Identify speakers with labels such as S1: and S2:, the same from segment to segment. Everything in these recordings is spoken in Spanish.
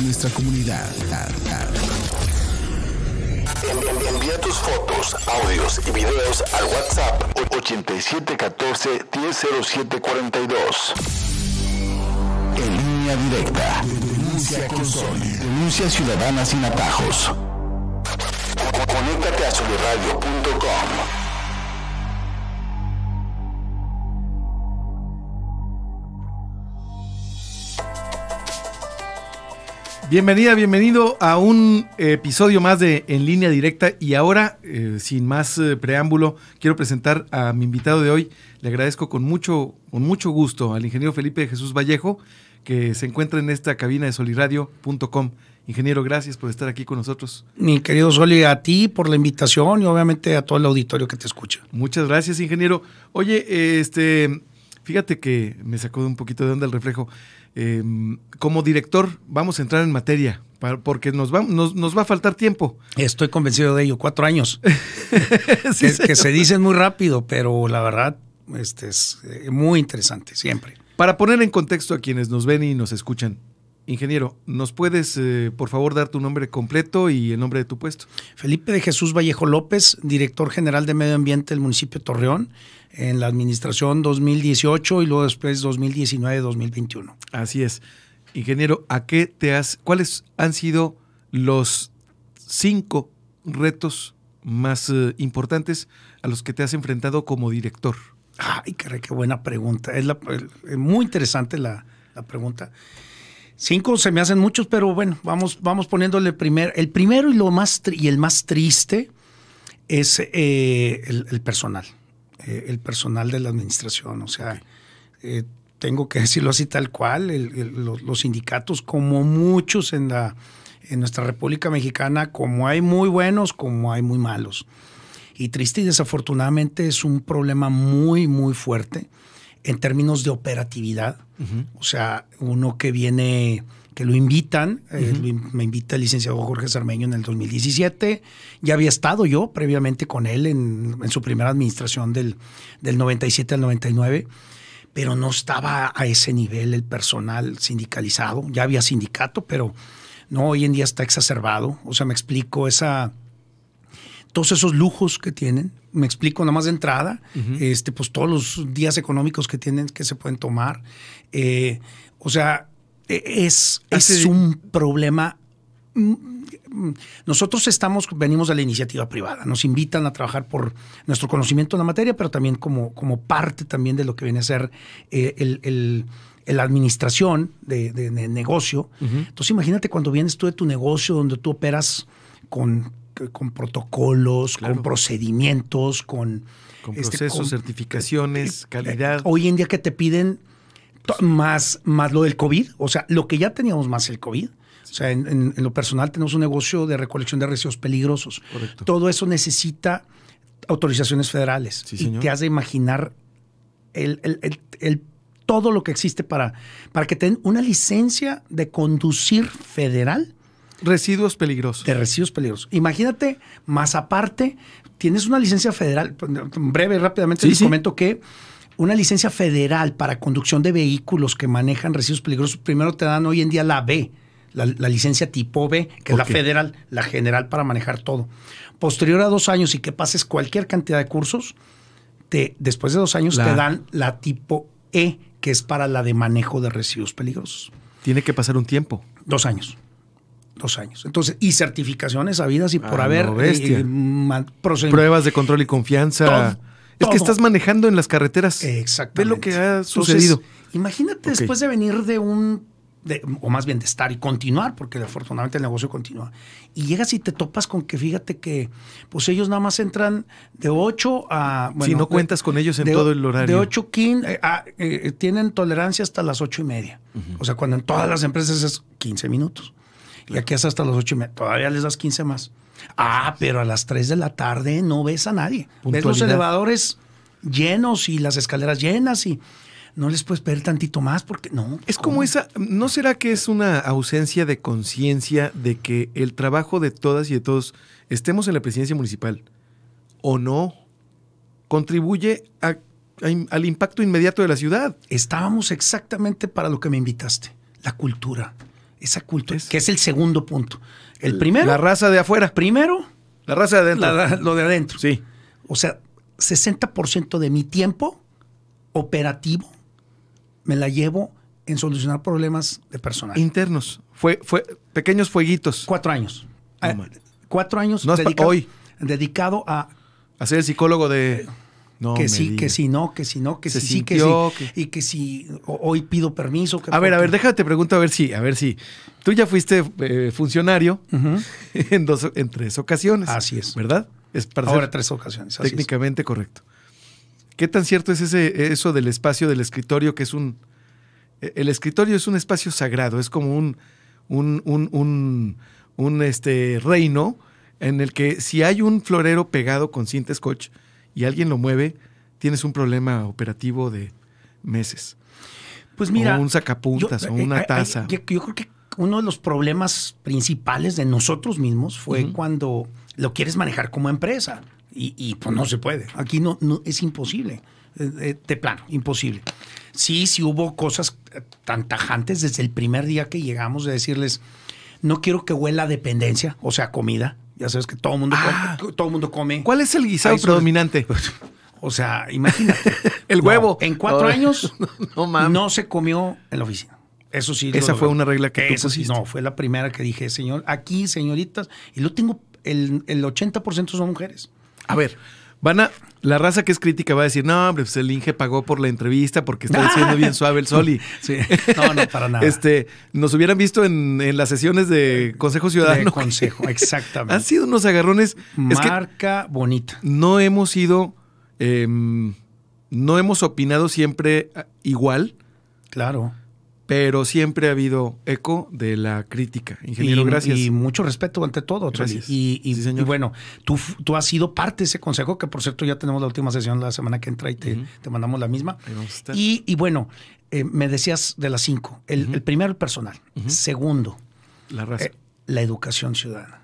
S1: nuestra comunidad. Envía tus fotos, audios y videos al WhatsApp 8714 100742. En
S2: línea directa. Denuncia sol Denuncia Ciudadana sin atajos.
S1: Conéctate a soliradio.com.
S3: Bienvenida, bienvenido a un eh, episodio más de En línea directa y ahora, eh, sin más eh, preámbulo, quiero presentar a mi invitado de hoy. Le agradezco con mucho, con mucho gusto al ingeniero Felipe Jesús Vallejo, que se encuentra en esta cabina de
S2: soliradio.com.
S3: Ingeniero, gracias por estar aquí con nosotros.
S2: Mi querido Soli, a ti por la invitación y obviamente a todo el auditorio que te escucha. Muchas
S3: gracias, ingeniero. Oye, este, fíjate que me sacó de un poquito de onda el reflejo. Em, como director, vamos a
S2: entrar en materia, porque nos va, a faltar tiempo. Estoy convencido de ello, cuatro años. que, se dicen muy rápido, pero la verdad este es eh, muy interesante, siempre. Para poner en contexto a quienes nos ven y nos escuchan, Ingeniero, ¿nos puedes, eh, por favor, dar tu nombre completo y el nombre de tu puesto? Felipe de Jesús Vallejo López, director general de Medio Ambiente del municipio Torreón, en la administración 2018 y luego después 2019-2021. Así es. Ingeniero, ¿a qué te
S3: has, cuáles han sido los cinco retos
S2: más eh, importantes a los que te has enfrentado como director? Ay, caray, qué buena pregunta. Es muy interesante la pregunta. Cinco se me hacen muchos, pero bueno, vamos, vamos poniéndole primero. El primero y lo más y el más triste es eh, el, personal, eh, el personal de la administración. O sea, eh, tengo que decirlo así tal cual, los, sindicatos, como muchos en la en nuestra República Mexicana, como hay muy buenos, como hay muy malos. Y triste y desafortunadamente es un problema muy, muy fuerte en términos de operatividad. O sea, uno que viene, que lo invitan, eh, me invita el licenciado Jorge Sarmeño en el 2017, ya había estado yo previamente con él en, su primera administración del, del 97 al 99 pero no estaba a ese nivel el personal sindicalizado. Ya había sindicato, pero no hoy en día está exacerbado. O sea, me explico esa todos esos lujos que tienen, me explico nada más de entrada, este, pues todos los días económicos que tienen que se pueden tomar. Eh, o sea, e, es, es un problema mm, nosotros estamos, venimos de la iniciativa privada, nos invitan a trabajar por nuestro conocimiento en la materia, pero también como, como parte también de lo que viene a ser eh, la administración de, negocio. Entonces imagínate cuando vienes tú de tu negocio donde tú operas con con protocolos, con procedimientos, con... Este, procesos, certificaciones, eh, calidad. Hoy en día que te piden más, más lo del COVID, o sea, lo que ya teníamos más el COVID. O sea, en, lo personal tenemos un negocio de recolección de residuos peligrosos. Todo eso necesita autorizaciones federales. Y te has de imaginar todo lo que existe para, para que tengan una licencia de conducir federal Residuos peligrosos. De residuos peligrosos. Imagínate, más aparte, tienes una licencia federal. Breve, rápidamente sí, les comento que una licencia federal para conducción de vehículos que manejan residuos peligrosos, primero te dan hoy en día la B, la, licencia tipo B, que es la federal, la general para manejar todo. Posterior a dos años y que pases cualquier cantidad de cursos, te, después de dos años te dan la tipo E, que es para la de manejo de residuos peligrosos. Tiene que pasar un tiempo. Dos años dos años. Entonces, y certificaciones habidas y por ah, haber eh, eh,
S3: pruebas de control y confianza. es que estás
S2: manejando en las carreteras. Exactamente. Ve lo que ha sucedido. imagínate después de venir de un o más bien de estar y continuar, porque afortunadamente el negocio continúa. Y llegas y te topas con que fíjate que pues ellos nada más entran de 8 a... si no cuentas con ellos en todo el horario. De 8 15, eh, ah, tienen tolerancia hasta las 8 y media. O sea, cuando en todas las empresas es 15 minutos. Y aquí hasta las ocho y media. Todavía les das 15 más. Ah, pero a las 3 de la tarde no ves a nadie. Ves los elevadores llenos y las escaleras llenas y no les puedes pedir tantito más porque no. Es
S3: como esa, ¿no será que es una ausencia de conciencia de que el trabajo de todas y de todos, estemos en la presidencia municipal
S2: o no, contribuye al impacto inmediato de la ciudad? Estábamos exactamente para lo que me invitaste, la cultura. Esa cultura, es. que es el segundo punto. El, primero. La raza de afuera. Primero. La raza de adentro. lo de adentro. Sí. O sea, 60% de mi tiempo operativo me la llevo en solucionar problemas de personal. Internos. Fue, fue pequeños fueguitos. Cuatro años. Ah, cuatro años dedicado, hoy. dedicado a... A ser el psicólogo de que sí, que sí, no, que si no, que sí, sí, que sí. Y que si hoy pido permiso. a ver, a ver,
S3: te pregunto a ver si, a ver si. Tú ya fuiste eh, funcionario en, dos, en tres ocasiones. Así es. ¿Verdad? Es para Ahora tres ocasiones. técnicamente correcto. ¿Qué tan cierto es ese, eso del espacio del escritorio que es un. Eh, el escritorio es un espacio sagrado, es como un, un, un, un, un este, reino en el que si hay un florero pegado con cinta scotch, y alguien lo mueve, tienes un problema operativo de meses. Pues mira. O un sacapuntas o una eh, eh, taza. Yo,
S2: creo que uno de los problemas principales de nosotros mismos fue cuando lo quieres manejar como empresa. Y, pues no se puede. Aquí no, es imposible. Eh, de plano, imposible. Sí, sí hubo cosas tan tajantes desde el primer día que llegamos de decirles, no quiero que huela dependencia, o sea, comida. Ya sabes que todo el mundo, come, ah. todo mundo come. ¿Cuál es el guisado predominante? O sea, imagínate. el huevo. en cuatro años no, se comió en la oficina. Eso sí. Esa fue una regla que tú no, fue la primera que dije, señor, aquí, señoritas, y lo tengo, el, el 80% son mujeres.
S3: A ver, Van La raza que es crítica va a decir, no, hombre, pues el Inge pagó por la entrevista porque está diciendo bien suave el sol Sí, no, no, para nada. Este, nos hubieran visto en, las sesiones de Consejo Ciudadano. De
S2: consejo, exactamente. Han
S3: sido unos agarrones. Marca bonita. No hemos sido. Em, no hemos opinado siempre ah, igual. Claro pero siempre ha habido eco de la crítica. Ingeniero, gracias. Y mucho
S2: respeto ante todo, gracias. Y, bueno, tú, tú has sido parte de ese consejo, que por cierto ya tenemos la última sesión la semana que entra y te, te mandamos la misma. Y, bueno, eh, me decías de las cinco. El, primero, el personal. Segundo, la raza. Eh, la educación ciudadana.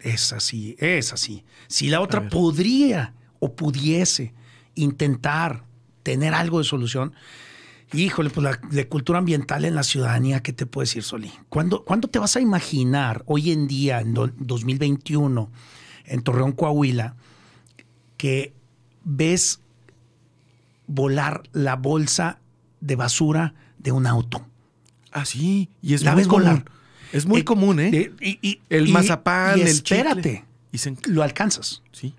S2: Es así, es así. Si la otra podría o pudiese intentar tener algo de solución, Híjole, pues la de cultura ambiental en la ciudadanía, ¿qué te puedo decir, Solí? ¿Cuándo, ¿Cuándo, te vas a imaginar hoy en día, en 2021, en Torreón, Coahuila, que ves volar la bolsa de basura de un auto? Ah, sí, y es la ves volar. Es muy eh, común, ¿eh? y, el mazapán, el Lo alcanzas. Sí.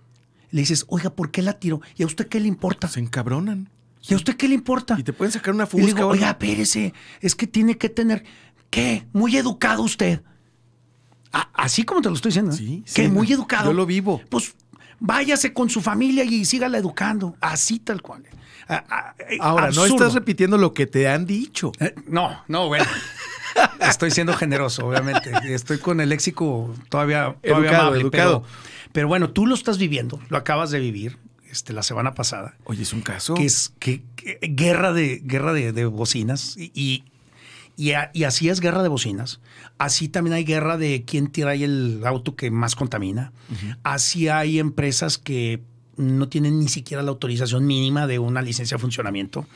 S2: Le dices, oiga, ¿por qué la tiro? ¿Y a usted qué le importa? Se encabronan. ¿Y a usted qué le importa? Y te pueden sacar una fusca. digo, oiga, espérese, es que tiene que tener. ¿Qué? Muy educado usted. así como te lo estoy diciendo. ¿eh? Sí, que muy educado. Yo lo vivo. Pues váyase con su familia y sígala educando. Así tal cual. Eh, Ahora, no estás repitiendo lo que te han dicho. Eh, no, no, bueno. estoy siendo generoso, obviamente. Estoy con el léxico todavía, educado, pero bueno, tú lo estás viviendo, lo acabas de vivir este, la semana pasada. Oye, es un caso. Que es que, guerra de, guerra de, bocinas y, y así es guerra de bocinas. Así también hay guerra de quién tira ahí el auto que más contamina. Así hay empresas que no tienen ni siquiera la autorización mínima de una licencia de funcionamiento.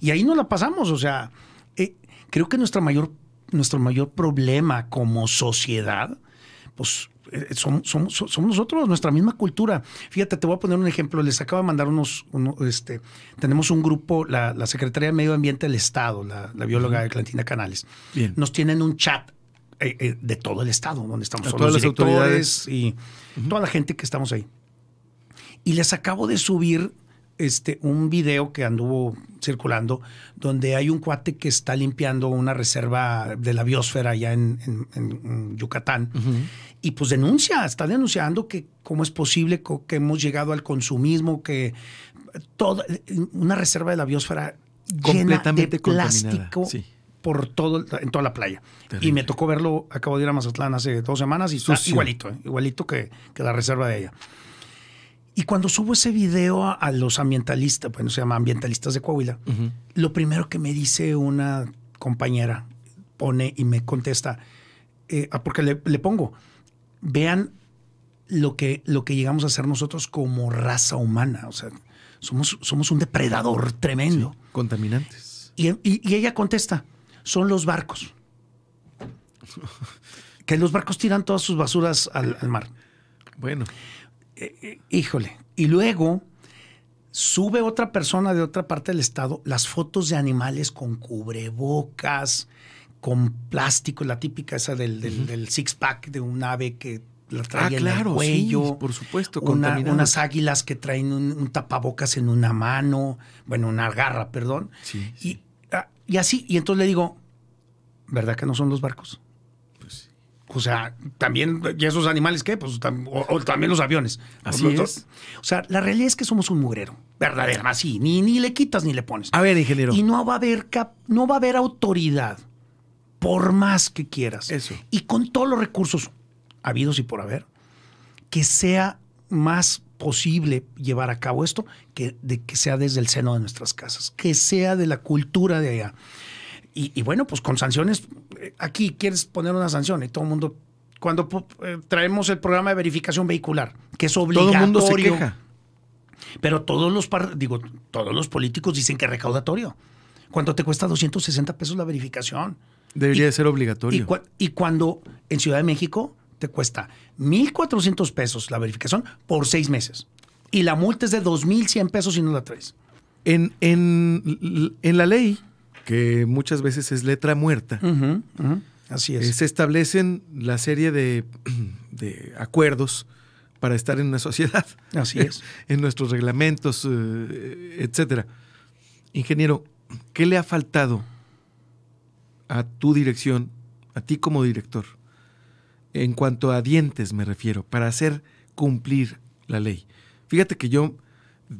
S2: Y ahí nos la pasamos. O sea, eh, creo que nuestra mayor, nuestro mayor problema como sociedad, pues eh, somos, nosotros, nuestra misma cultura. Fíjate, te voy a poner un ejemplo. Les acabo de mandar unos, este, tenemos un grupo, la, la, Secretaría de Medio Ambiente del Estado, la, bióloga bióloga Clantina Canales, nos tienen un chat eh, eh, de todo el Estado, donde estamos todos los directores las autoridades. y toda la gente que estamos ahí. Y les acabo de subir este, un video que anduvo circulando donde hay un cuate que está limpiando una reserva de la biosfera allá en, Yucatán. Y pues denuncia, está denunciando que cómo es posible que hemos llegado al consumismo, que toda una reserva de la biosfera
S1: completamente llena de plástico.
S2: por todo en toda la playa. Y me tocó verlo, acabo de ir a Mazatlán hace dos semanas y es igualito, ¿eh? igualito que la reserva de ella. Y cuando subo ese video a, los ambientalistas, bueno, se llama ambientalistas de Coahuila, lo primero que me dice una compañera pone y me contesta, eh, ah, porque le, pongo, vean lo que, lo que llegamos a ser nosotros como raza humana, o sea, somos, somos un depredador tremendo. contaminantes. Y, ella contesta, son los barcos. que los barcos tiran todas sus basuras al, mar. Bueno. Eh, híjole. Y luego sube otra persona de otra parte del estado las fotos de animales con cubrebocas, con plástico, la típica esa del, del, six-pack de un ave que la trae ah, en el cuello. por supuesto, Con unas águilas que traen un, tapabocas en una mano, bueno, una garra, perdón. Sí, ah, y, así, y entonces le digo, ¿verdad que no son los barcos? Pues o sea, también, ¿y esos animales qué? Pues, o, también los aviones. Así es. O sea, la realidad es que somos un mugrero, verdadero, así. Ni, ni le quitas ni le pones. A ver, ingeniero. Y no va a haber, cap, no va a haber autoridad, por más que quieras. Eso. Y con todos los recursos habidos y por haber, que sea más posible llevar a cabo esto que, de, que sea desde el seno de nuestras casas, que sea de la cultura de allá y, bueno, pues con sanciones, eh, aquí quieres poner una sanción y todo el mundo, cuando eh, traemos el programa de verificación vehicular, que es obligatorio. Todo el mundo se queja. Pero todos los, digo, todos los políticos dicen que es recaudatorio. Cuando te cuesta 260 pesos la verificación. Debería ser obligatorio. Y, cuando en Ciudad de México te cuesta 1.400 pesos la verificación por seis meses. Y la multa es de 2.100 pesos si no la traes. En, en, en la
S3: ley que muchas veces es letra muerta. Así es. Eh, se establecen la serie de, acuerdos para estar en una sociedad. Así es. en nuestros reglamentos, eh, etcétera. Ingeniero, ¿qué le ha faltado a tu dirección, a ti como director, en cuanto a dientes me refiero, para hacer cumplir la ley? Fíjate que yo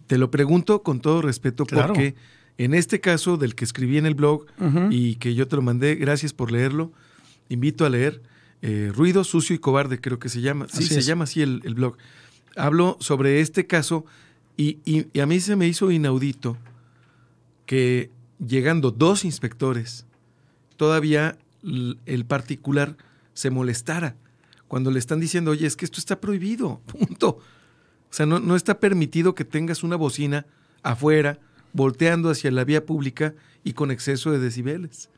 S3: te lo pregunto con todo respeto porque en este caso del que escribí en el blog y que yo te lo mandé, gracias por leerlo, invito a leer eh, Ruido Sucio y Cobarde, creo que se llama. Sí, se llama así el, blog. Hablo sobre este caso y, a mí se me hizo inaudito que llegando dos inspectores, todavía el particular se molestara cuando le están diciendo, oye, es que esto está prohibido, punto. O sea, no está permitido que tengas una bocina afuera volteando hacia la vía pública y con exceso de decibeles.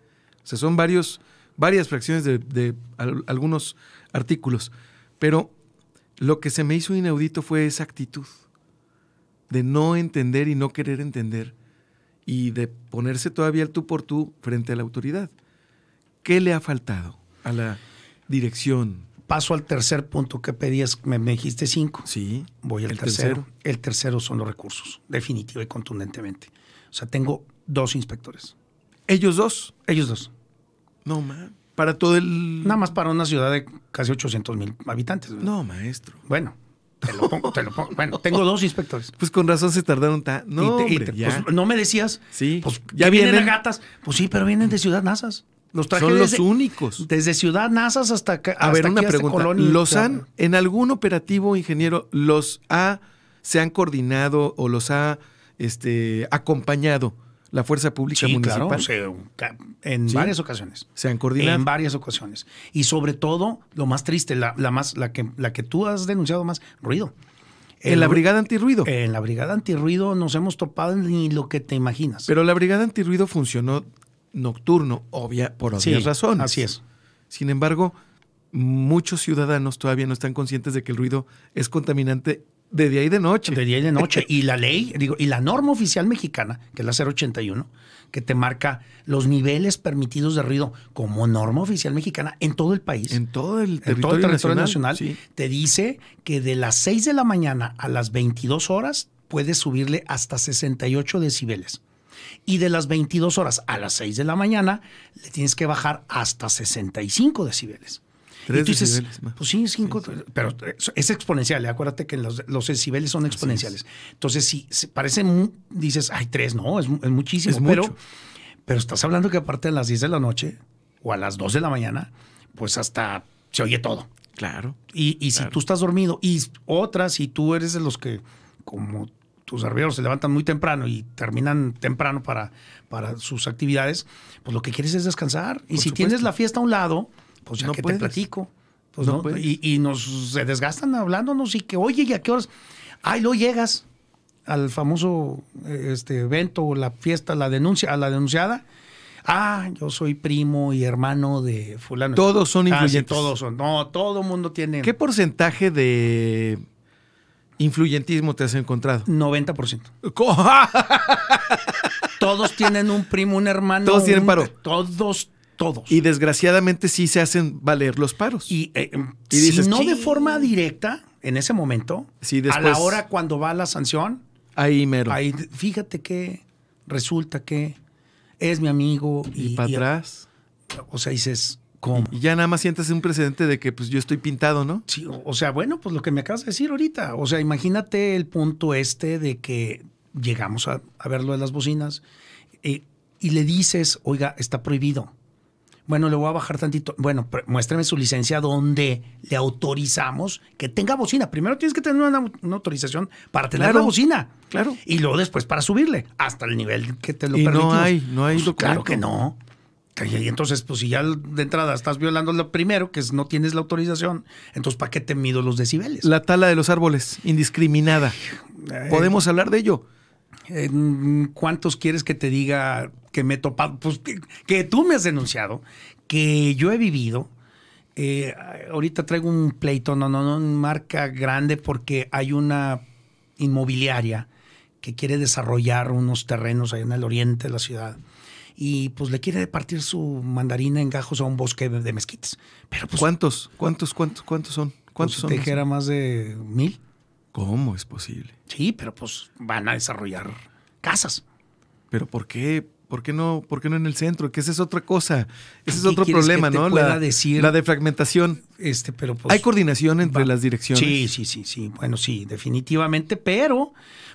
S3: O sea, son varios, varias fracciones de, algunos artículos. Pero lo que se me hizo inaudito fue esa actitud de no entender y no querer entender y de ponerse todavía el tú por tú frente a la autoridad. ¿Qué le ha faltado a la
S2: dirección paso al tercer punto que pedías, me, dijiste cinco. Sí. Voy al tercero. El tercero son los recursos, definitivo y contundentemente. O sea, tengo dos inspectores. ¿Ellos dos? Ellos dos. No, man. Para todo el... Nada más para una ciudad de casi 800 mil habitantes. No, maestro. Bueno, te lo, pongo, Bueno, tengo dos inspectores. Pues con razón se tardaron tan. No, pues, no me decías. Sí. Pues, ya vienen. vienen gatas. Pues sí, pero vienen de Ciudad Nazas. Los Son los únicos. Desde Ciudad Nazas hasta A ver, una pregunta. Colonia, ¿Los han, en algún operativo, ingeniero, los ha,
S3: se han coordinado o los ha este, acompañado la Fuerza Pública Municipal?
S2: en varias ocasiones. Se han coordinado. En varias ocasiones. Y sobre todo, lo más triste, la, más, la, que, la que tú has denunciado más, ruido. En la brigada antirruido. En la brigada antirruido nos hemos topado ni lo que te imaginas. Pero la brigada antirruido funcionó nocturno, obvia, por obvias razones. Así es. Sin embargo, muchos ciudadanos todavía no están conscientes de que el ruido es contaminante de día y de noche. De día y de noche. Y la ley, digo, y la norma oficial mexicana, que es la 081, que te marca los niveles permitidos de ruido como norma oficial mexicana en todo el país. En todo el territorio, nacional. Te dice que de las 6 de la mañana a las 22 horas puedes subirle hasta 68 decibeles y de las 22 horas a las 6 de la mañana le tienes que bajar hasta 65 decibeles. Tres decibeles, pues sí, cinco, pero es exponencial. ¿eh? Acuérdate que los, decibeles son exponenciales. Entonces, si parece, dices, hay tres, no, es, muchísimo. pero, pero estás hablando que aparte a las 10 de la noche o a las 2 de la mañana, pues hasta se oye todo. Claro. Y, si tú estás dormido, y otras, si tú eres de los que, como tus servidores se levantan muy temprano y terminan temprano para, para sus actividades, pues lo que quieres es descansar. Y si tienes la fiesta a un lado, pues ya no que te platico. Pues y, nos se desgastan hablándonos y que, oye, ¿y a qué horas? y luego llegas al famoso este, evento, la fiesta, la denuncia, a la denunciada. Ah, yo soy primo y hermano de fulano. Todos son ah, influyentes. todos son. No, todo mundo tiene. ¿Qué porcentaje de Influyentismo te
S3: has encontrado. 90%.
S2: todos tienen un primo, un hermano. Todos tienen paro. Todos, todos. Y desgraciadamente sí se hacen valer los paros. Y, eh, si no de forma directa, en ese momento, sí, después, a la hora cuando va la sanción. Ahí mero. fíjate que resulta que es mi amigo. Y, y para atrás. O sea, dices, y ya nada más sientes un precedente de que pues yo estoy pintado, ¿no? Sí, o, sea, bueno, pues lo que me acabas de decir ahorita. O sea, imagínate el punto este de que llegamos a, ver verlo de las bocinas eh, y le dices, oiga, está prohibido. Bueno, le voy a bajar tantito. Bueno, muéstrame su licencia donde le autorizamos que tenga bocina. Primero tienes que tener una, autorización para tener la bocina. Claro. Y luego después para subirle hasta el nivel que te lo permite. No hay, no hay pues, Claro que no. Y entonces, pues si ya de entrada estás violando lo primero, que es no tienes la autorización, entonces ¿para qué te mido los decibeles? La tala de los árboles, indiscriminada. ¿Podemos hablar de ello? ¿Cuántos quieres que te diga que me he topado? Pues que, tú me has denunciado, que yo he vivido. Eh, ahorita traigo un pleito, no, no, no, marca grande porque hay una inmobiliaria que quiere desarrollar unos terrenos allá en el oriente de la ciudad y pues le quiere partir su mandarina en gajos a un bosque de mezquites. Pero pues, ¿Cuántos? ¿Cuántos? ¿Cuántos? ¿Cuántos son? Pues, ¿Cuántos son? Tejera más de mil. ¿Cómo es posible? Sí, pero pues van a desarrollar
S3: casas. ¿Pero por qué? ¿Por qué no, por qué no en el centro? Que esa es otra cosa. Ese es otro problema, ¿no? la, decir, la defragmentación.
S2: Este, pero pues, Hay coordinación entre las direcciones. Sí, sí, sí, sí. Bueno, sí, definitivamente, pero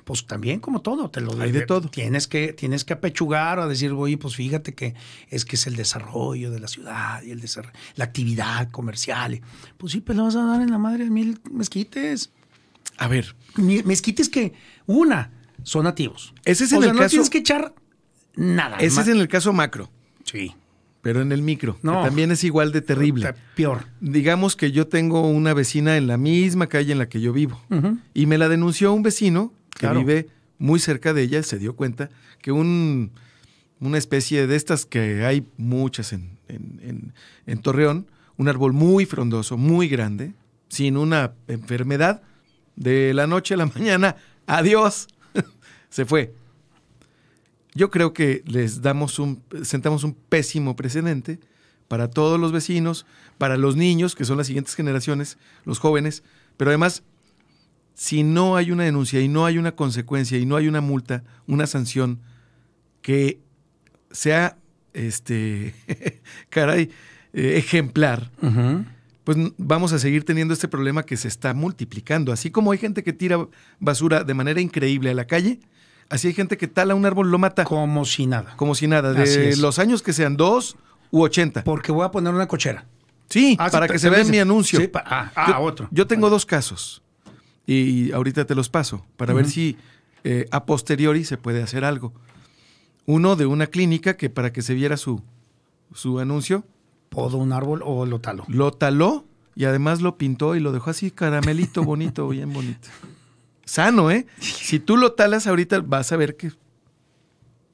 S2: pues también como todo, te lo Hay de todo. Tienes que, tienes que apechugar a decir, oye, pues fíjate que es que es el desarrollo de la ciudad y el la actividad comercial. Pues sí, pues le vas a dar en la madre de mil mezquites. A ver. Mezquites que, una, son nativos. Ese es en sea, no tienes que echar nada. Ese es en el
S3: caso macro. Sí. Pero en el micro, no, también es igual de terrible. Peor. Digamos que yo tengo una vecina en la misma calle en la que yo vivo y me la denunció un vecino que vive muy cerca de ella, se dio cuenta que una especie de estas que hay muchas en, en, Torreón, un árbol muy frondoso, muy grande, sin una enfermedad, de la noche a la mañana, adiós, se fue. Yo creo que les damos un, sentamos un pésimo precedente para todos los vecinos, para los niños, que son las siguientes generaciones, los jóvenes, pero además si no hay una denuncia y no hay una consecuencia y no hay una multa, una sanción que sea, este, caray, eh, ejemplar, pues vamos a seguir teniendo este problema que se está multiplicando. Así como hay gente que tira basura de manera increíble a la calle, así hay gente que tala un árbol, lo mata. Como si nada. Como si nada, de los años que sean, dos u ochenta. Porque voy a poner una cochera. Sí, ah, para que se vea en mi anuncio. Sí, ah, ah, otro. Yo tengo dos casos y ahorita te los paso para ver si eh, a posteriori se puede hacer algo. Uno de una clínica que para que se viera su, su anuncio. ¿Podó un árbol o lo taló? Lo taló y además lo pintó y lo dejó así caramelito, bonito, bien bonito. Sano, ¿eh? Si tú lo talas ahorita vas a ver que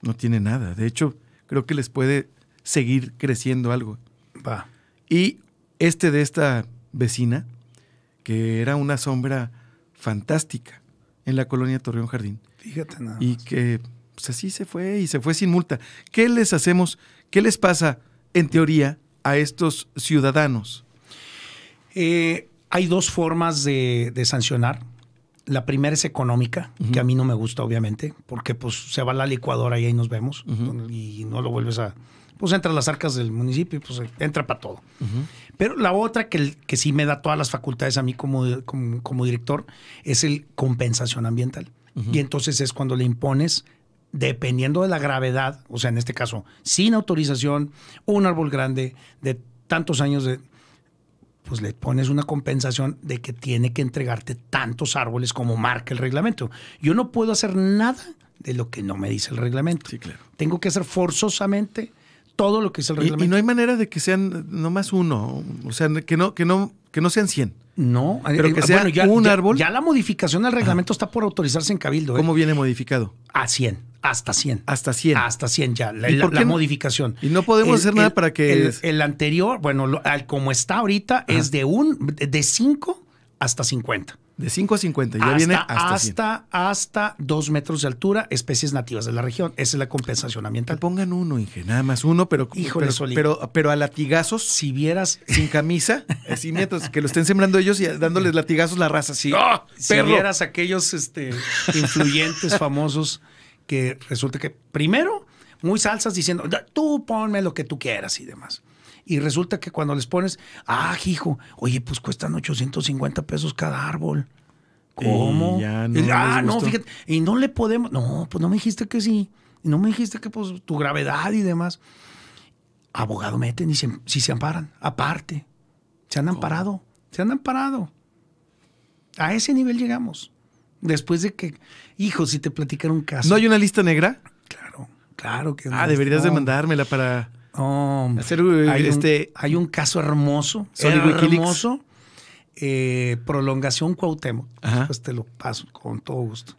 S3: no tiene nada. De hecho, creo que les puede seguir creciendo algo. Va. Y este de esta vecina, que era una sombra fantástica en la colonia Torreón Jardín.
S2: Fíjate nada. Y
S3: que pues así se fue y se fue sin multa. ¿Qué les hacemos? ¿Qué les pasa en teoría a estos ciudadanos?
S2: Eh, hay dos formas de, sancionar. La primera es económica, que a mí no me gusta, obviamente, porque pues se va la licuadora y ahí nos vemos y no lo vuelves a... Pues entra a las arcas del municipio y pues entra para todo. Pero la otra que, que sí me da todas las facultades a mí como, como, director es el compensación ambiental. Y entonces es cuando le impones dependiendo de la gravedad, o sea, en este caso, sin autorización, un árbol grande de tantos años de pues le pones una compensación de que tiene que entregarte tantos árboles como marca el reglamento. Yo no puedo hacer nada de lo que no me dice el reglamento. Sí, claro. Tengo que hacer forzosamente todo lo que es el reglamento. Y, no hay manera de que sean nomás uno, o sea, que no, que no, que no sean 100. No, eh, pero que eh, sea un árbol. Ya, la modificación del reglamento está por autorizarse en Cabildo. ¿eh? ¿Cómo viene modificado? A 100, hasta 100. Hasta 100. Hasta 100 ya, la, modificación. Y no podemos hacer nada para que... El, anterior, bueno, como está ahorita, es de un, de 5 hasta 50. De 5 a 50, ya viene hasta hasta, hasta 2 metros de altura, especies nativas de la región. Esa es la compensación ambiental. pongan uno, Inge, nada más uno, pero, pero, pero, a latigazos. Si vieras. Sin camisa, así eh, mientras que lo estén sembrando ellos y dándoles latigazos la raza, así. ¡Ah! si vieras aquellos este, influyentes famosos que resulta que, primero, muy salsas diciendo, tú ponme lo que tú quieras y demás y resulta que cuando les pones, ah, hijo, oye, pues cuestan 850 pesos cada árbol.
S1: ¿Cómo? ah, no, fíjate,
S2: y no le podemos, no, pues no me dijiste que sí, no me dijiste que pues tu gravedad y demás. Abogado meten y se, si se amparan, aparte, se han amparado, se han amparado. A ese nivel llegamos. Después de que, hijo, si te platicaron un caso. ¿No hay una lista negra? Claro, claro que no. Ah, deberías de mandármela para. Eh, este, hay, un, caso hermoso, hermoso, eh, prolongación Cuauhtémoc. Pues, te lo paso con todo gusto.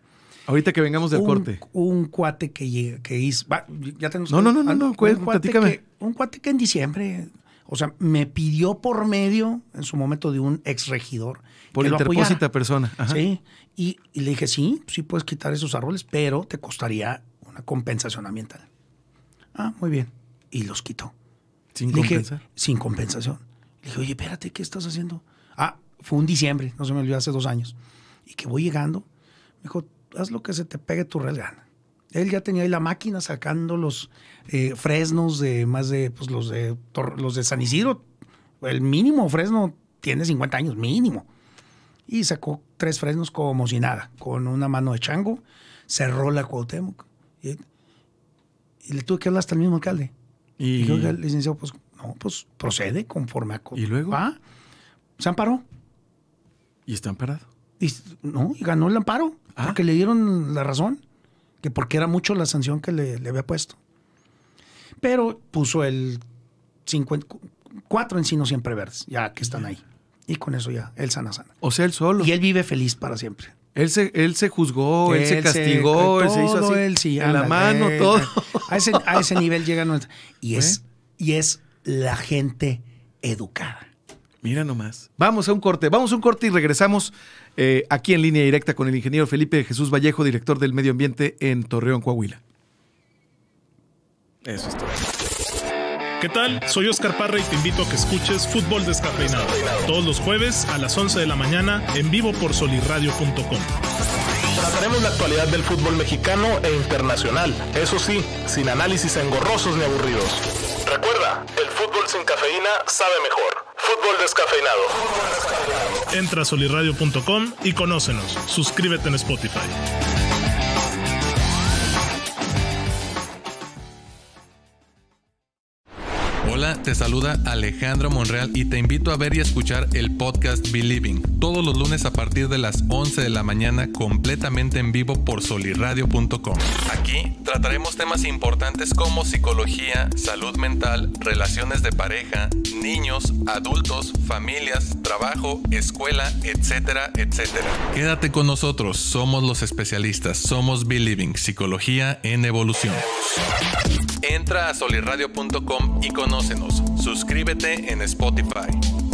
S2: Ahorita que vengamos del corte. Un cuate que, hizo. ya tenemos no, no, no, no, pues, un, cuate Que, en diciembre, o sea, me pidió por medio, en su momento, de un ex exregidor. Por interpósita persona. Sí. y, le dije, sí, sí puedes quitar esos árboles, pero te costaría una compensación ambiental. Ah, muy bien y los quitó.
S1: Sin compensación.
S2: Sin compensación. Le dije, oye, espérate, ¿qué estás haciendo? Ah, fue un diciembre, no se me olvidó, hace dos años. Y que voy llegando, me dijo, haz lo que se te pegue tu real gana. Él ya tenía ahí la máquina sacando los eh, fresnos de más de, pues los de, los de San Isidro. El mínimo fresno tiene 50 años, mínimo. Y sacó tres fresnos como si nada, con una mano de chango. Cerró la Cuauhtémoc. y le tuve que hablar hasta el mismo alcalde. Y, el licenciado, pues no, pues procede conforme a... ¿Y luego? Va, ah, se amparó. ¿Y está amparado? Y, no, y ganó el amparo, ah. porque le dieron la razón, que porque era mucho la sanción que le, había puesto. Pero puso el 50, cuatro encinos siempre verdes, ya que están ahí. Y con eso ya, él sana sana. O sea, él solo. Y él vive feliz para siempre. Él se, él se juzgó, él, se castigó, él se hizo así. en la mano, eh, todo. A ese, nivel llegan. Y es, ¿Eh? y es la gente educada. Mira nomás.
S3: Vamos a un corte, vamos a un corte y regresamos eh, aquí en línea directa con el ingeniero Felipe Jesús Vallejo, director del Medio Ambiente en Torreón, Coahuila.
S1: Eso es todo. ¿Qué tal? Soy Oscar Parra y te invito a que escuches Fútbol Descafeinado todos los jueves a las 11 de la mañana en vivo por solirradio.com. Trataremos la actualidad del fútbol mexicano e internacional, eso sí, sin análisis engorrosos ni aburridos. Recuerda, el fútbol sin cafeína sabe mejor. Fútbol descafeinado. Entra a solirradio.com y conócenos. Suscríbete en Spotify. te saluda Alejandro Monreal y te invito a ver y escuchar el podcast Believing todos los lunes a partir de las 11 de la mañana completamente en vivo por soliradio.com. Aquí trataremos temas importantes como psicología, salud mental, relaciones de pareja, niños, adultos, familias, trabajo, escuela, etcétera, etcétera. Quédate con nosotros, somos los especialistas, somos Believing, psicología en evolución. Entra a soliradio.com y conócenos. Suscríbete en Spotify.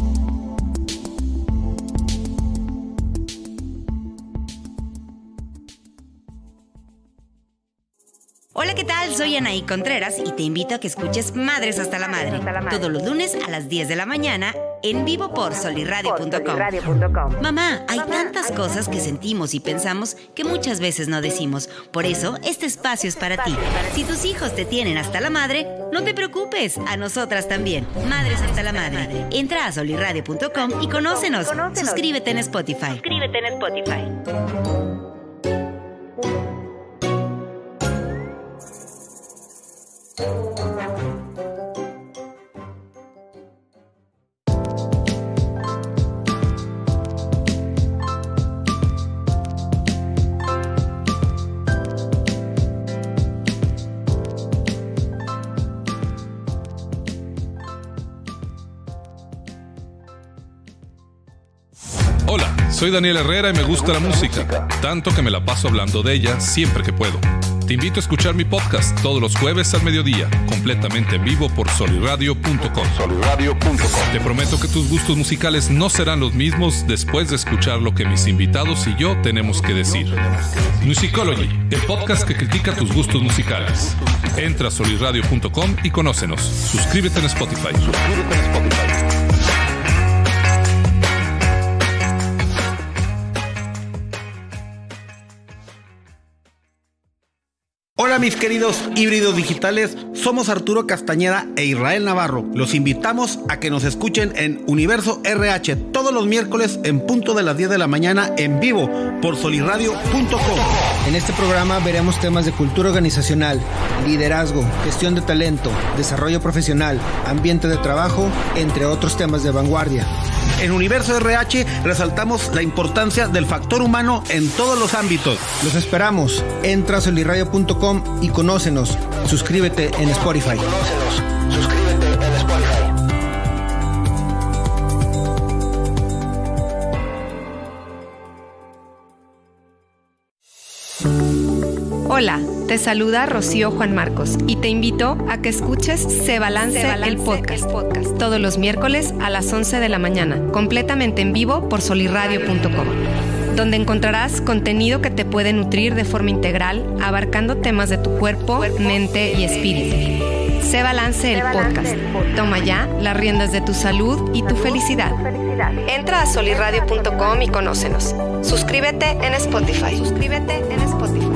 S3: Hola, ¿qué tal? Soy Anaí Contreras y te invito a que escuches Madres hasta la Madre todos los lunes a las 10 de la mañana en vivo por soliradio.com. Mamá, hay tantas cosas que sentimos y pensamos que muchas veces no decimos. Por eso, este espacio es para ti. Si tus hijos te tienen hasta la madre, no te preocupes, a nosotras también. Madres hasta la madre. Entra a soliradio.com y conócenos. Suscríbete en Spotify. Suscríbete en Spotify. Thank
S1: Soy Daniel Herrera y me gusta la música, tanto que me la paso hablando de ella siempre que puedo. Te invito a escuchar mi podcast todos los jueves al mediodía, completamente en vivo por soliradio.com. Te prometo que tus gustos musicales no serán los mismos después de escuchar lo que mis invitados y yo tenemos que decir. Musicology, el podcast que critica tus gustos musicales. Entra a soliradio.com y conócenos. Suscríbete en Spotify.
S2: Hola mis queridos híbridos digitales, somos Arturo Castañeda e Israel Navarro. Los invitamos a que nos escuchen en Universo RH todos los miércoles en punto de las 10 de la mañana en vivo por soliradio.com. En este programa veremos temas de cultura organizacional, liderazgo, gestión de talento, desarrollo profesional, ambiente de trabajo, entre otros temas de vanguardia. En Universo RH resaltamos la importancia del factor humano en todos los ámbitos. Los esperamos. Entra a solirradio.com y conócenos. Suscríbete en Spotify. Suscríbete en
S3: Hola, te saluda Rocío Juan Marcos y te invito a que escuches Se Balance, el, podcast, todos los miércoles a las 11 de la mañana, completamente en vivo por solirradio.com, donde encontrarás contenido que te puede nutrir de forma integral, abarcando temas de tu cuerpo, mente y espíritu. Se balance, el, podcast. Toma ya las riendas de tu salud y tu felicidad. Entra a solirradio.com y conócenos. Suscríbete en Spotify. Suscríbete en Spotify.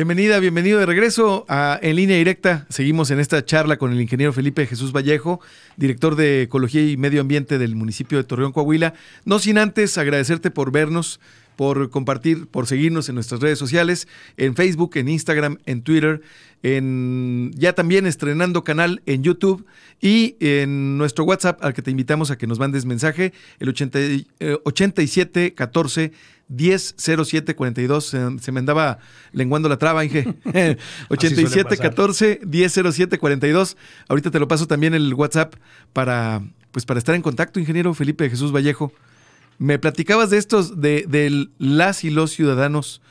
S3: Bienvenida, bienvenido de regreso a En Línea Directa. Seguimos en esta charla con el ingeniero Felipe Jesús Vallejo, director de Ecología y Medio Ambiente del municipio de Torreón, Coahuila. No sin antes agradecerte por vernos, por compartir, por seguirnos en nuestras redes sociales, en Facebook, en Instagram, en Twitter, en ya también estrenando canal en YouTube y en nuestro WhatsApp al que te invitamos a que nos mandes mensaje, el 80, 100742 87 14 10 Se, se, me andaba lenguando la traba, Inge. 87 14 10 07 42. Ahorita te lo paso también el WhatsApp para, pues, para estar en contacto, ingeniero Felipe Jesús Vallejo. Me platicabas de estos, de, las y los ciudadanos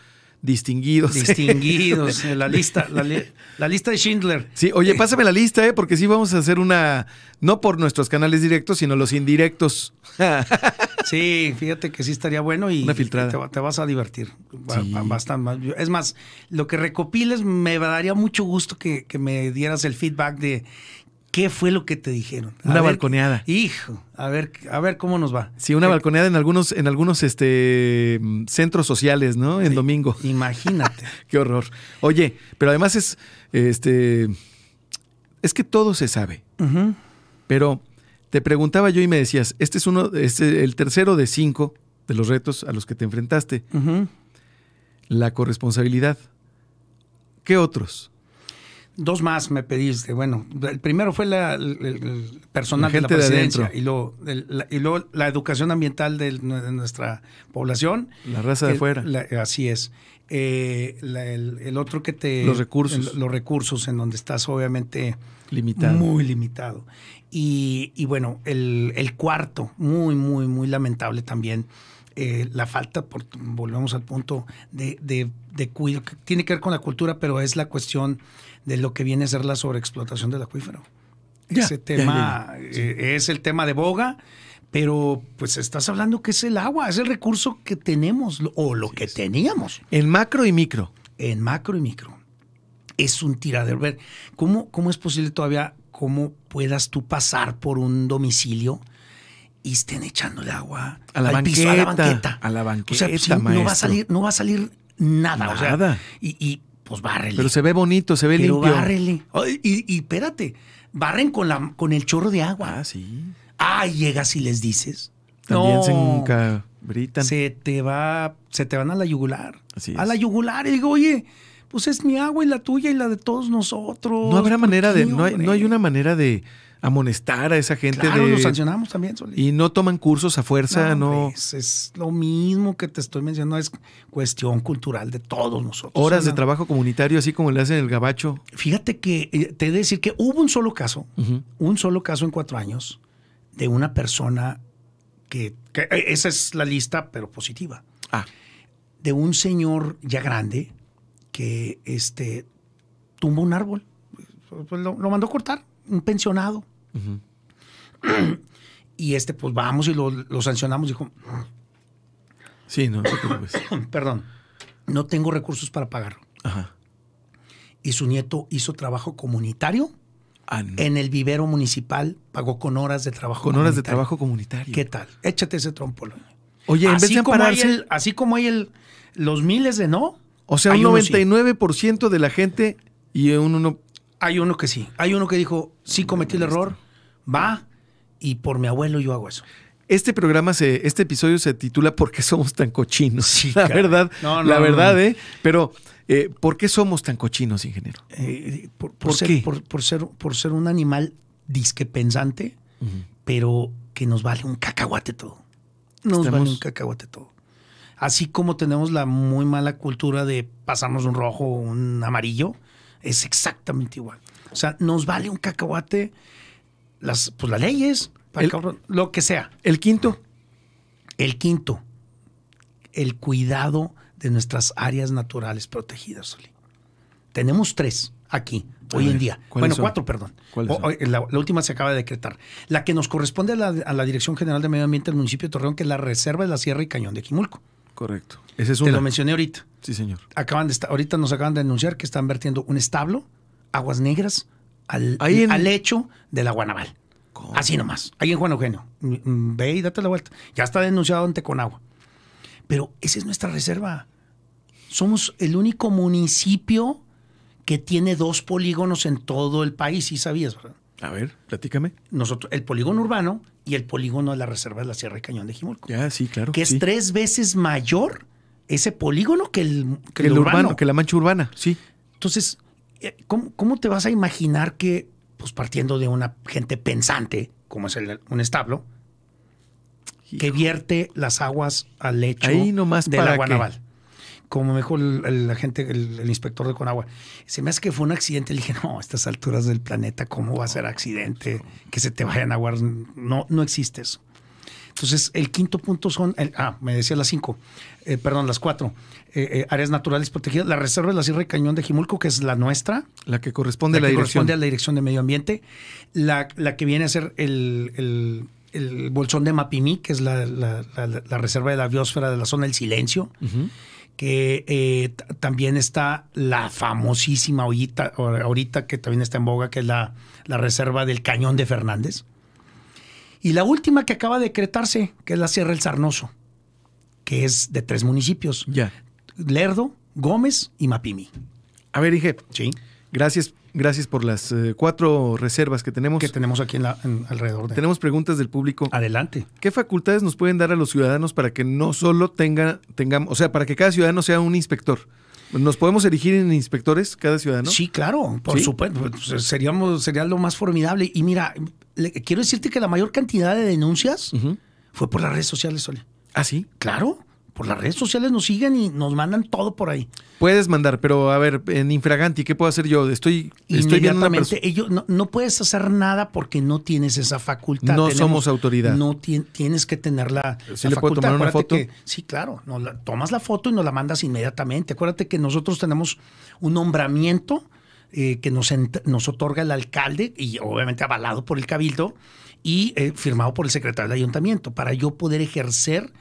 S3: distinguidos. Distinguidos, eh, la lista, la, lista de Schindler. Sí, oye, pásame la lista, ¿eh? porque sí vamos a hacer una, no por nuestros canales directos, sino los indirectos. sí, fíjate que
S2: sí estaría bueno y Te, vas a divertir. Es más, lo que recopiles me daría mucho gusto que me dieras el feedback de ¿Qué fue lo que te dijeron? una balconeada. Hijo, a ver, a ver cómo nos va.
S3: Sí, una balconeada en algunos, en algunos este, centros sociales, ¿no? En domingo. Imagínate. Qué horror. Oye, pero además es, este, es que todo se sabe. Pero te preguntaba yo y me decías, este es uno, este, el tercero de cinco de los retos a los que te enfrentaste. La corresponsabilidad.
S2: ¿Qué otros? dos más me pediste. Bueno, el primero fue la, el, personal de la presidencia y, luego, la, educación ambiental de, nuestra población. La raza de eh, fuera. así es. Eh, el, otro que te... Los recursos. los recursos en donde estás obviamente... Limitado. Muy limitado. Y, y bueno, el, cuarto, muy, muy, muy lamentable también. Eh, la falta, por, volvemos al punto, de, de, de cuidado. Tiene que ver con la cultura, pero es la cuestión de lo que viene a ser la sobreexplotación del acuífero. Ese tema eh, es el tema de boga, pero pues estás hablando que es el agua, es el recurso que tenemos o lo que teníamos. En macro y micro. En macro y micro. Es un tiradero. Ver, ¿cómo, ¿cómo es posible todavía, cómo puedas tú pasar por un domicilio? y estén echándole agua a la, piso, a la banqueta. A la banqueta. O sea, pues, no, va a salir, nada. nada. y, pues bárrele. Pero
S3: se ve bonito, se ve Pero limpio. bárrele.
S2: Y, y, espérate, barren con, la, con el chorro de agua. Ah, sí. Ah, llegas y les dices. También no, se Se te va, se te van a la yugular. A la yugular. Y digo, oye, pues es mi agua y la tuya y la de todos nosotros. No habrá manera de, no hay, una manera de,
S3: amonestar a esa gente. de... los sancionamos también, Y no toman cursos a fuerza, no.
S2: Es, lo mismo que te estoy mencionando, es cuestión cultural de todos nosotros. Horas de
S3: trabajo comunitario, así como le hacen el gabacho.
S2: Fíjate que eh, te he de decir que hubo un solo caso, un solo caso en cuatro años, de una persona que, eh, esa es la lista, pero positiva. Ah. De un señor ya grande que este, tumbó un árbol. Pues, pues, lo, lo mandó cortar, un pensionado. y este, pues vamos y lo, sancionamos. Dijo. Sí, no, no Perdón. No tengo recursos para pagarlo. Ajá. Y su nieto hizo trabajo comunitario. Ah, en el vivero municipal pagó con horas de trabajo Con horas de trabajo comunitario. ¿Qué tal? Échate ese trompo. Oye, en así vez de Como así como hay los miles de no. O sea, un 99% de la gente y un no. Hay uno que sí. Hay uno que dijo, sí cometí el error,
S3: va, y por mi
S2: abuelo yo hago
S3: eso. Este programa, se, este episodio se titula ¿Por qué somos tan cochinos? Sí, la verdad, la verdad, ¿eh? Pero, eh, ¿por qué somos tan cochinos, ingeniero?
S2: Eh, por, ser, por, ser, un animal disque pensante, pero que nos vale un cacahuate todo. Nos vale un cacahuate todo. Así como tenemos la muy mala cultura de pasarnos un rojo, o un amarillo, es exactamente igual. O sea, nos vale un cacahuate las, pues, las leyes, lo que sea. El quinto. El quinto. El cuidado de nuestras áreas naturales protegidas, Tenemos tres aquí, hoy en día. Bueno, cuatro, perdón. la, última se acaba de decretar. La que nos corresponde a la, a la, Dirección General de Medio Ambiente del municipio de Torreón, que es la Reserva de la Sierra y Cañón de Quimulco.
S3: Correcto. Ese es Te lo
S2: mencioné ahorita. Sí, señor. Acaban de estar, ahorita nos acaban de denunciar que están vertiendo un establo, aguas negras, al, al lecho de la Guanabal. Así nomás. Ahí en Juan Eugenio. Mm, mm, ve y date la vuelta. Ya está denunciado con Conagua. Pero esa es nuestra reserva. Somos el único municipio que tiene dos polígonos en todo el país, ¿sí sabías, A ver, platícame. Nosotros, el polígono urbano y el polígono de la Reserva de la Sierra y Cañón de Jimulco. Ya, sí, claro. Que es tres veces mayor ese polígono que el, urbano, Que la mancha urbana, sí. Entonces, eh, ¿cómo, te vas a imaginar que, pues partiendo de una gente pensante, como es un establo, que vierte las aguas al lecho Ahí nomás del como me dijo el, agente, el, inspector de Conagua, se me hace que fue un accidente. Le dije, no, a estas alturas del planeta, ¿cómo va a ser accidente? Que se te vayan a guardar. No, no existe Entonces, el quinto punto son, ah, me decía las cinco, eh, perdón, las cuatro, eh, eh, áreas naturales protegidas, la reserva de la Sierra y Cañón de Jimulco, que es la nuestra. La que corresponde, a, la corresponde a la dirección de medio ambiente, la, que viene a ser el, bolsón de Mapimí, que es la, reserva de la biosfera de la zona del silencio que eh, también está la famosísima ahorita, que también está en boga, que es la, la, reserva del Cañón de Fernández. Y la última que acaba de decretarse, que es la Sierra el Sarnoso, que es de tres municipios. Lerdo, Gómez y Mapimi.
S3: A ver, dije. Sí. Gracias Gracias por las eh, cuatro reservas que tenemos. Que tenemos aquí en la, alrededor. Tenemos preguntas del público. Adelante. ¿Qué facultades nos pueden dar a los ciudadanos para que no solo tenga, tengamos, o sea, para que cada ciudadano sea un inspector? ¿Nos podemos erigir en inspectores
S2: cada ciudadano? Sí, claro, por supuesto. Pues, pues, seríamos, sería lo más formidable. Y mira, quiero decirte que la mayor cantidad de denuncias fue por las redes sociales, Sole. ¿Ah, sí? Claro por las redes sociales nos siguen y nos mandan todo por ahí.
S3: Puedes mandar, pero a ver, en Infraganti, ¿qué puedo hacer yo? Estoy, estoy viendo una
S2: Ellos, no, puedes hacer nada porque no tienes esa facultad. No somos autoridad. No tienes que tener la, ¿Sí le facultad. Puedo tomar una foto? sí, claro. tomas la foto y nos la mandas inmediatamente. Acuérdate que nosotros tenemos un nombramiento eh, que nos, nos otorga el alcalde y obviamente avalado por el cabildo y eh, firmado por el secretario del ayuntamiento para yo poder ejercer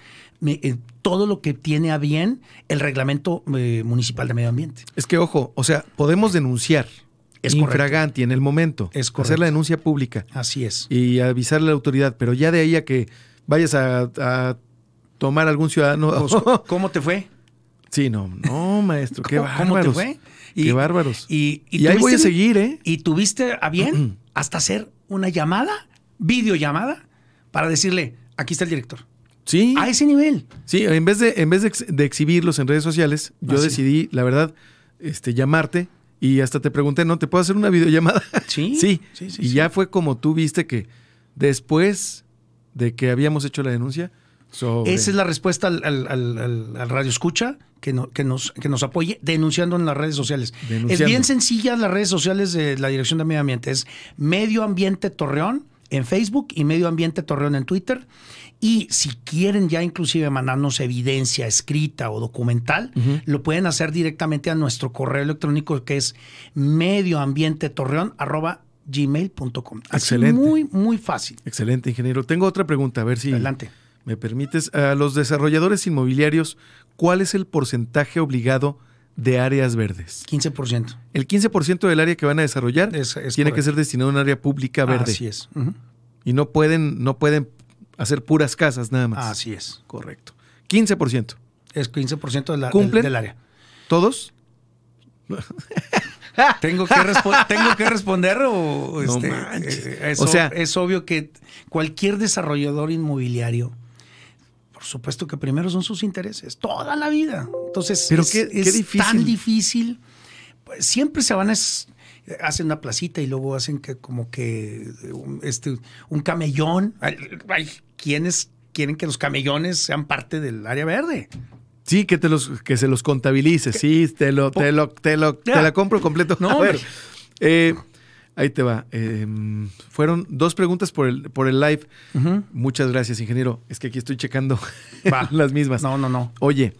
S2: eh, todo lo que tiene a bien el reglamento eh, municipal de medio ambiente. Es que, ojo, o sea, podemos denunciar. Es infraganti en el momento. Es Hacer la denuncia pública. Así
S3: es. Y avisarle a la autoridad, pero ya de ahí a que vayas a, tomar algún ciudadano. Pues,
S2: ¿Cómo te fue? Sí, no, no,
S3: maestro, qué bárbaros. ¿Cómo te fue? Y, qué
S2: bárbaros. Y, ahí voy a seguir, ¿eh? Y tuviste a bien hasta hacer una llamada, videollamada, para decirle, aquí está el director. Sí. A ese nivel.
S3: Sí, en vez de, en vez de, exhibirlos en redes sociales, yo decidí, la verdad, este, llamarte y hasta te pregunté, ¿no? ¿Te puedo hacer una videollamada? Sí. sí. sí, y ya fue como tú viste que después de que habíamos hecho la denuncia. Esa es
S2: la respuesta al, radio escucha que, que, nos, que nos apoye denunciando en las redes sociales. Es bien sencilla las redes sociales de la Dirección de Medio Ambiente. Es Medio Ambiente Torreón en Facebook y Medio Ambiente Torreón en Twitter. Y si quieren ya inclusive mandarnos evidencia escrita o documental, lo pueden hacer directamente a nuestro correo electrónico que es medioambientetorreón.gmail.com. Excelente. Muy,
S3: muy fácil. Excelente, ingeniero. Tengo otra pregunta, a ver si... Adelante. ¿Me permites? A los desarrolladores inmobiliarios, ¿cuál es el porcentaje obligado de áreas verdes? 15%. El 15% del área que van a desarrollar tiene que ser destinado a un área pública verde. Así es. Y no pueden, no pueden hacer puras casas nada más.
S2: Así es. Correcto.
S3: 15%. Es 15% Del, área. ¿Todos?
S2: ¿Tengo que, ¿Tengo que responder o...? no este, eh, eh, es, o sea, es obvio que cualquier desarrollador inmobiliario, por supuesto que primero son sus intereses, toda la vida. Entonces, pero es, qué, es tan difícil. Siempre se van a hacen una placita y luego hacen que como que un, um, este, un camellón. Hay, quieren que los camellones sean parte del área verde.
S3: Sí, que te los, que se los contabilice sí, te lo, te lo, te lo, la compro completo. No, a ver, eh, ahí te va. Em, fueron dos preguntas por el, por el live. Muchas gracias, ingeniero. Es que aquí estoy checando las mismas. No, no, no. Oye,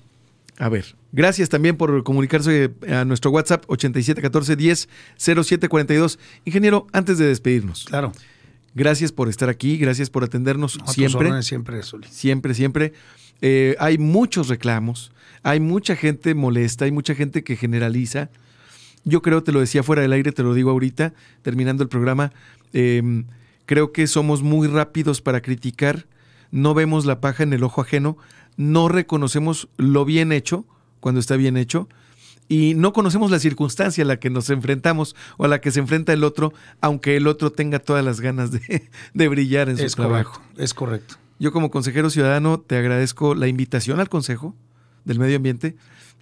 S3: a ver, gracias también por comunicarse eh, a nuestro WhatsApp 8714-10-0742. Ingeniero, antes de despedirnos. Claro. Gracias por estar aquí, gracias por atendernos siempre, siempre. siempre, eh, siempre, siempre. hay muchos reclamos, hay mucha gente molesta, hay mucha gente que generaliza. Yo creo, te lo decía fuera del aire, te lo digo ahorita, terminando el programa, em, creo que somos muy rápidos para criticar, no vemos la paja en el ojo ajeno no reconocemos lo bien hecho cuando está bien hecho y no conocemos la circunstancia a la que nos enfrentamos o a la que se enfrenta el otro, aunque el otro tenga todas las ganas de, brillar en su trabajo. Es correcto. Yo como consejero ciudadano te agradezco la invitación al Consejo del Medio Ambiente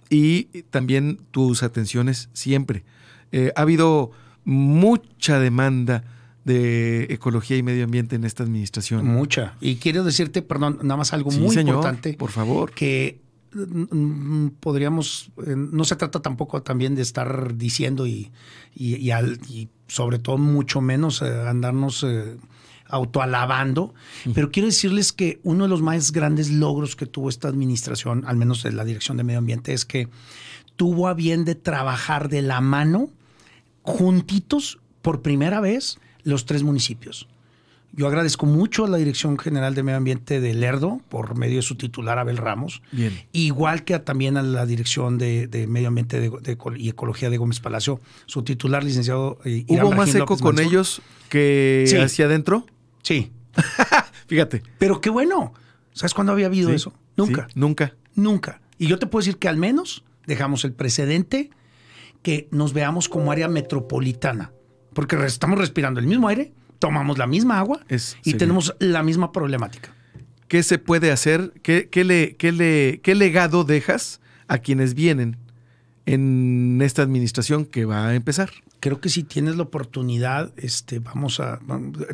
S3: y también tus atenciones siempre. Eh, ha habido mucha demanda de ecología y medio ambiente en esta administración. Mucha.
S2: Y quiero decirte, perdón, nada más algo muy importante. Por favor. Que mm, mm, podríamos, eh, no se trata tampoco también de estar diciendo y, sobre todo mucho menos eh, andarnos eh, autoalabando, pero quiero decirles que uno de los más grandes logros que tuvo esta administración, al menos de la Dirección de Medio Ambiente, es que tuvo a bien de trabajar de la mano, juntitos, por primera vez, los tres municipios. Yo agradezco mucho a la Dirección General de Medio Ambiente de Lerdo por medio de su titular Abel Ramos, igual que también a la Dirección de, Medio Ambiente y Ecología de Gómez Palacio, su titular licenciado. Eh, ¿Hubo más eco con ellos
S3: que hacia adentro?
S2: Sí. Fíjate. Pero qué bueno. ¿Sabes cuándo había habido eso? Nunca. Nunca. Nunca. Y yo te puedo decir que al menos dejamos el precedente que nos veamos como área metropolitana porque estamos respirando el mismo aire, tomamos la misma agua y tenemos la misma problemática. ¿Qué se puede hacer? ¿Qué, le,
S3: le, ¿Qué, legado dejas a quienes vienen en esta administración que
S2: va a empezar? Creo que si tienes la oportunidad, este, vamos a,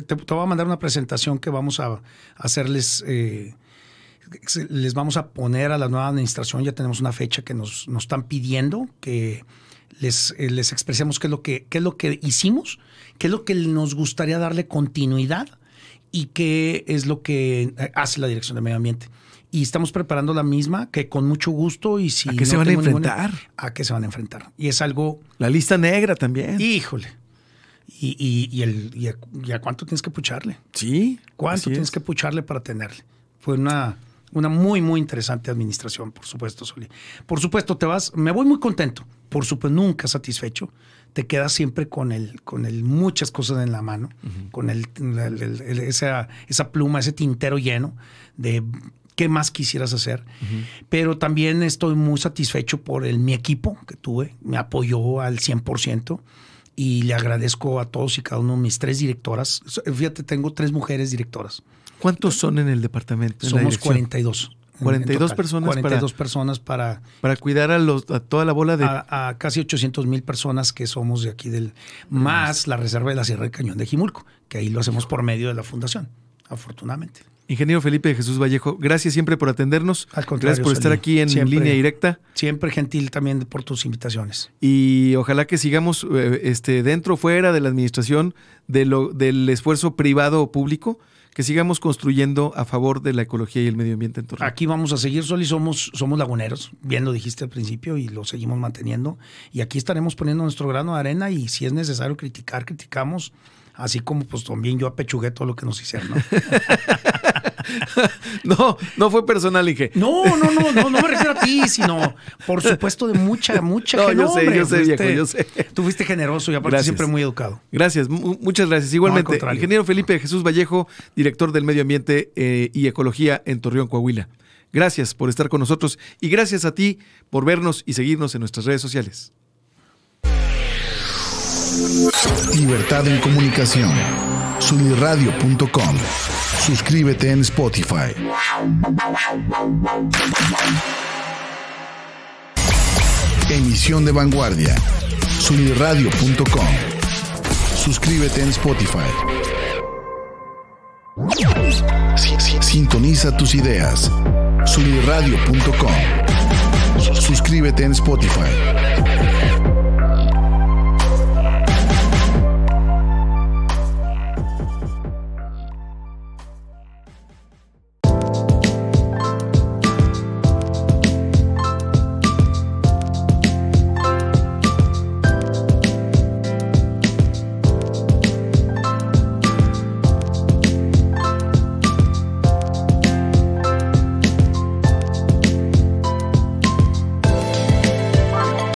S2: te, voy a mandar una presentación que vamos a hacerles. Eh, les vamos a poner a la nueva administración, ya tenemos una fecha que nos, nos están pidiendo, que les, eh, expresamos qué es, lo que, es lo que hicimos, qué es lo que nos gustaría darle continuidad y qué es lo que hace la Dirección de Medio Ambiente. Y estamos preparando la misma, que con mucho gusto y si... ¿A qué se van a enfrentar? ¿A qué se van a enfrentar? Y es algo... La lista negra también. Híjole. Y, y, el, y a, cuánto tienes que pucharle? Sí. ¿Cuánto tienes que pucharle para tenerle? Fue una... Una muy, muy interesante administración, por supuesto, Soli. Por supuesto, te vas, me voy muy contento, por supuesto, nunca satisfecho. Te quedas siempre con el, con el muchas cosas en la mano, con el, esa, esa pluma, ese tintero lleno de qué más quisieras hacer. Pero también estoy muy satisfecho por el, mi equipo que tuve, me apoyó al 100% y le agradezco a todos y cada uno, mis tres directoras. Fíjate, tengo tres mujeres directoras. ¿Cuántos son
S3: en el departamento? Somos 42. 42 personas 42 para,
S2: personas para para cuidar a toda la bola de a, casi 800 mil personas que somos de aquí del más la reserva de la Sierra del Cañón de Jimulco que ahí lo hacemos por medio de la fundación afortunadamente
S3: ingeniero Felipe Jesús Vallejo gracias siempre por atendernos gracias por estar aquí en línea
S2: directa siempre gentil también por tus invitaciones y ojalá que
S3: sigamos eh, este dentro fuera de la administración de lo, del esfuerzo privado o público que sigamos
S2: construyendo a favor de la ecología y el medio ambiente en Aquí vamos a seguir, Sol, y somos, somos laguneros, bien lo dijiste al principio y lo seguimos manteniendo. Y aquí estaremos poniendo nuestro grano de arena y si es necesario criticar, criticamos, así como pues también yo apechugué todo lo que nos hicieron. ¿no? no, fue personal, dije. No, no, no, no, no me refiero sí, sino por supuesto de mucha, mucha no, Yo sé, yo sé, yo sé. Tú fuiste generoso y aparte siempre muy educado.
S3: Gracias, muchas gracias. Igualmente, ingeniero Felipe Jesús Vallejo, director del Medio Ambiente eh, y Ecología en Torreón, Coahuila. Gracias por estar con nosotros y gracias a ti por vernos y seguirnos en nuestras redes sociales. Libertad en comunicación. Suscríbete en Spotify.
S1: Emisión de vanguardia. Sunirradio.com. Suscríbete en Spotify. Sintoniza tus ideas.
S3: Suniradio.com. Suscríbete en Spotify.